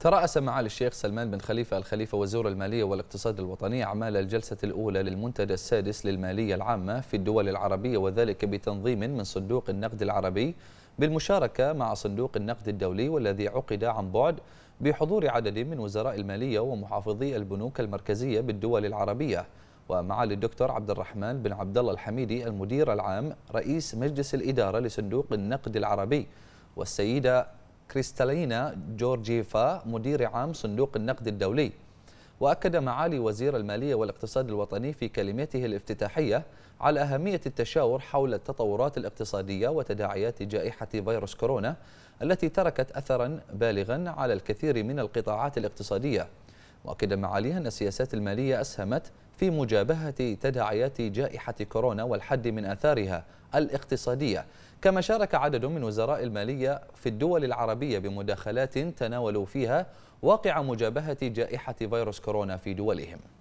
ترأس معالي الشيخ سلمان بن خليفة الخليفة وزير المالية والاقتصاد الوطني أعمال الجلسة الأولى للمنتدى السادس للمالية العامة في الدول العربية وذلك بتنظيم من صندوق النقد العربي بالمشاركة مع صندوق النقد الدولي والذي عقد عن بعد بحضور عدد من وزراء المالية ومحافظي البنوك المركزية بالدول العربية ومعالي الدكتور عبد الرحمن بن عبد الله الحميدي المدير العام رئيس مجلس الإدارة لصندوق النقد العربي والسيدة كريستالينا جورجيفا مدير عام صندوق النقد الدولي وأكد معالي وزير المالية والاقتصاد الوطني في كلمته الافتتاحية على أهمية التشاور حول التطورات الاقتصادية وتداعيات جائحة فيروس كورونا التي تركت أثرا بالغا على الكثير من القطاعات الاقتصادية وأكد معاليها أن السياسات المالية أسهمت في مجابهة تداعيات جائحة كورونا والحد من آثارها الاقتصادية كما شارك عدد من وزراء المالية في الدول العربية بمداخلات تناولوا فيها واقع مجابهة جائحة فيروس كورونا في دولهم